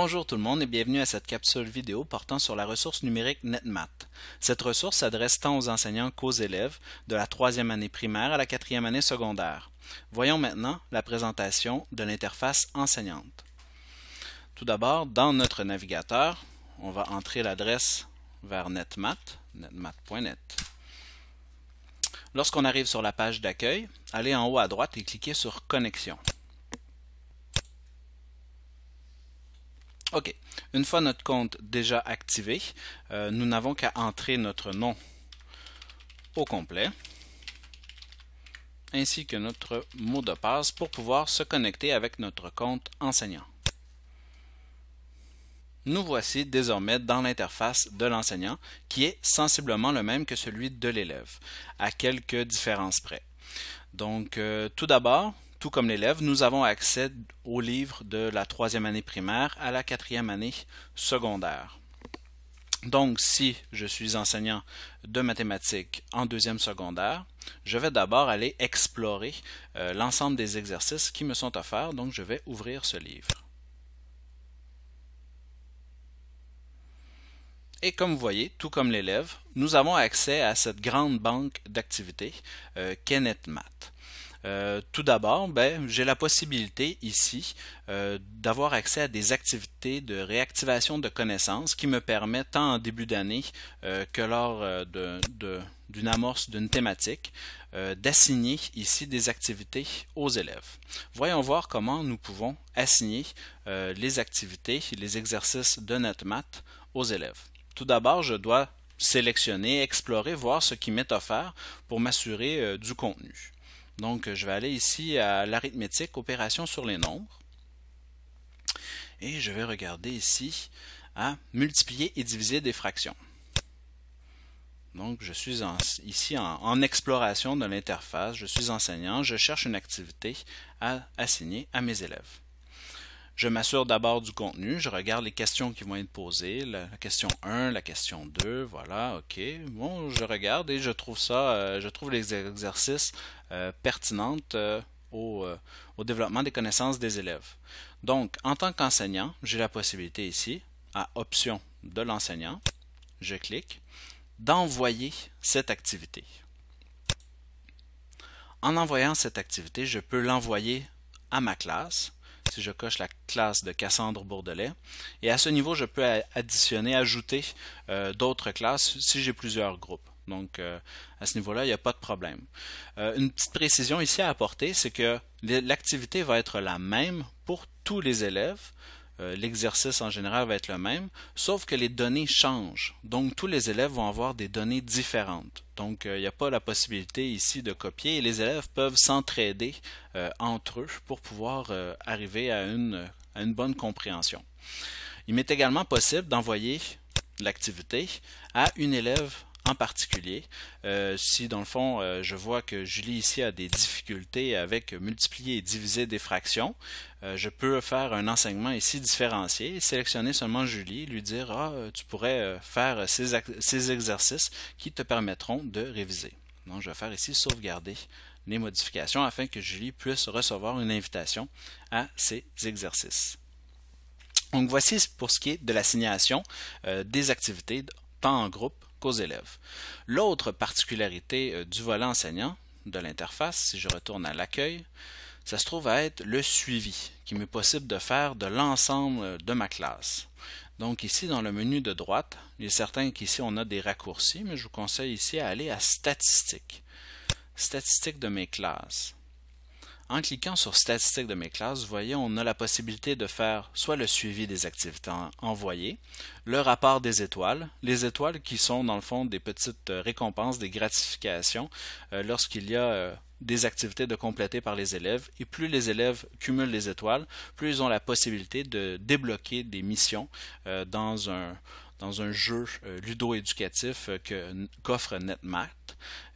Bonjour tout le monde et bienvenue à cette capsule vidéo portant sur la ressource numérique NetMath. Cette ressource s'adresse tant aux enseignants qu'aux élèves de la troisième année primaire à la quatrième année secondaire. Voyons maintenant la présentation de l'interface enseignante. Tout d'abord, dans notre navigateur, on va entrer l'adresse vers NetMath, netmath.net. Lorsqu'on arrive sur la page d'accueil, allez en haut à droite et cliquez sur Connexion. OK. Une fois notre compte déjà activé, euh, nous n'avons qu'à entrer notre nom au complet ainsi que notre mot de passe pour pouvoir se connecter avec notre compte enseignant. Nous voici désormais dans l'interface de l'enseignant qui est sensiblement le même que celui de l'élève, à quelques différences près. Donc euh, tout d'abord, tout comme l'élève, nous avons accès au livre de la troisième année primaire à la quatrième année secondaire. Donc, si je suis enseignant de mathématiques en deuxième secondaire, je vais d'abord aller explorer euh, l'ensemble des exercices qui me sont offerts. Donc, je vais ouvrir ce livre. Et comme vous voyez, tout comme l'élève, nous avons accès à cette grande banque d'activités euh, Kenneth Math ». Euh, tout d'abord, ben, j'ai la possibilité ici euh, d'avoir accès à des activités de réactivation de connaissances qui me permettent tant en début d'année euh, que lors d'une amorce d'une thématique d'assigner ici des activités aux élèves. Voyons voir comment nous pouvons assigner les activités, les exercices de NetMath aux élèves. Tout d'abord, je dois sélectionner, explorer, voir ce qui m'est offert pour m'assurer du contenu. Donc, je vais aller ici à l'arithmétique, opération sur les nombres. Et je vais regarder ici à multiplier et diviser des fractions. Donc, je suis ici en, exploration de l'interface. Je suis enseignant. Je cherche une activité à assigner à mes élèves. Je m'assure d'abord du contenu, je regarde les questions qui vont être posées, la, question 1, la question 2, voilà, ok. Bon, je regarde et je trouve ça, euh, je trouve les exercices euh, pertinents euh, au développement des connaissances des élèves. Donc, en tant qu'enseignant, j'ai la possibilité ici, à option de l'enseignant, je clique, d'envoyer cette activité. En envoyant cette activité, je peux l'envoyer à ma classe si je coche la classe de Cassandre Bourdelais. Et à ce niveau, je peux additionner, ajouter euh, d'autres classes si j'ai plusieurs groupes. Donc, euh, à ce niveau-là, il n'y a pas de problème. Euh, une petite précision ici à apporter, c'est que l'activité va être la même pour tous les élèves. Euh, l'exercice en général va être le même, sauf que les données changent. Donc tous les élèves vont avoir des données différentes. Donc euh, il n'y a pas la possibilité ici de copier et les élèves peuvent s'entraider euh, entre eux pour pouvoir arriver à une, à une bonne compréhension. Il m'est également possible d'envoyer l'activité à une élève en particulier. Euh, si dans le fond, euh, je vois que Julie ici a des difficultés avec multiplier et diviser des fractions, euh, je peux faire un enseignement ici différencié, sélectionner seulement Julie, lui dire ah, tu pourrais faire ces, exercices qui te permettront de réviser. Donc, je vais faire ici sauvegarder les modifications afin que Julie puisse recevoir une invitation à ces exercices. Donc voici pour ce qui est de l'assignation des activités temps en groupe aux élèves. L'autre particularité euh, du volet enseignant, de l'interface, si je retourne à l'accueil, ça se trouve à être le suivi qui m'est possible de faire de l'ensemble euh, de ma classe. Donc ici, dans le menu de droite, il est certain qu'ici on a des raccourcis, mais je vous conseille ici à aller à Statistiques. Statistiques de mes classes. En cliquant sur Statistiques de mes classes, vous voyez, on a la possibilité de faire soit le suivi des activités envoyées, le rapport des étoiles, les étoiles qui sont dans le fond des petites euh, récompenses, des gratifications euh, lorsqu'il y a euh, des activités de compléter par les élèves. Et plus les élèves cumulent les étoiles, plus ils ont la possibilité de débloquer des missions dans un dans un jeu euh, ludo-éducatif euh, qu'offre NetMath.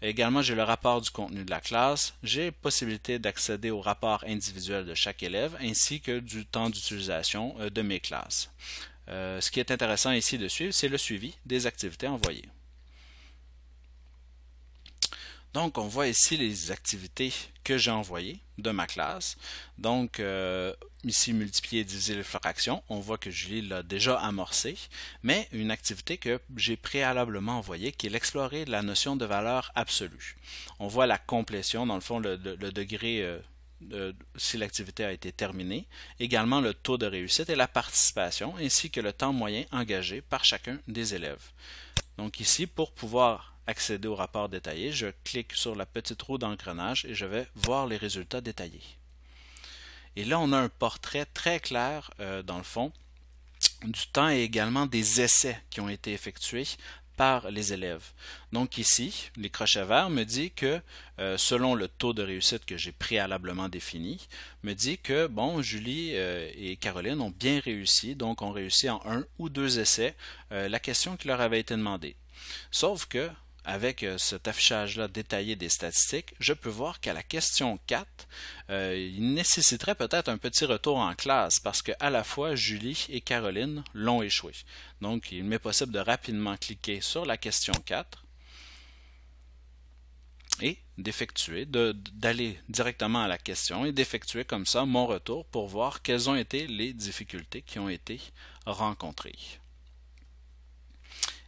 Également, j'ai le rapport du contenu de la classe, j'ai possibilité d'accéder au rapport individuel de chaque élève ainsi que du temps d'utilisation euh, de mes classes. ce qui est intéressant ici de suivre, c'est le suivi des activités envoyées. Donc, on voit ici les activités que j'ai envoyées de ma classe. Donc, euh, ici, multiplier et diviser les fractions, on voit que Julie l'a déjà amorcé, mais une activité que j'ai préalablement envoyée, qui est l'explorer la notion de valeur absolue. On voit la complétion, dans le fond, le, degré... Euh, de, si l'activité a été terminée, également le taux de réussite et la participation, ainsi que le temps moyen engagé par chacun des élèves. Donc ici, pour pouvoir accéder au rapport détaillé, je clique sur la petite roue d'engrenage et je vais voir les résultats détaillés. Et là, on a un portrait très clair, euh, dans le fond, du temps et également des essais qui ont été effectués par les élèves. Donc ici, les crochets verts me dit que, euh, selon le taux de réussite que j'ai préalablement défini, me dit que, bon, Julie euh, et Caroline ont bien réussi, donc ont réussi en un ou deux essais la question qui leur avait été demandée. Sauf que, avec euh, cet affichage-là détaillé des statistiques, je peux voir qu'à la question 4, euh, il nécessiterait peut-être un petit retour en classe parce qu'à la fois Julie et Caroline l'ont échoué. Donc, il m'est possible de rapidement cliquer sur la question 4 et d'effectuer, d'aller directement à la question et d'effectuer comme ça mon retour pour voir quelles ont été les difficultés qui ont été rencontrées.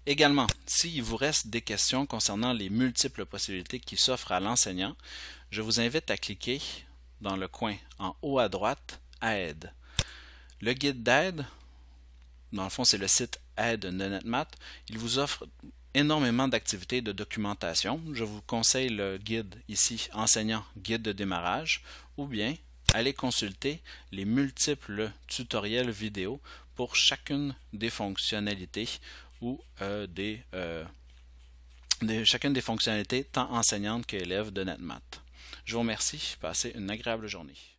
Également, s'il vous reste des questions concernant les multiples possibilités qui s'offrent à l'enseignant, je vous invite à cliquer dans le coin en haut à droite Aide. Le guide d'aide, dans le fond c'est le site Aide de il vous offre énormément d'activités de documentation. Je vous conseille le guide ici, enseignant guide de démarrage, ou bien allez consulter les multiples tutoriels vidéo pour chacune des fonctionnalités ou euh, euh, des, chacune des fonctionnalités tant enseignantes qu'élèves de NetMath. Je vous remercie. Passez une agréable journée.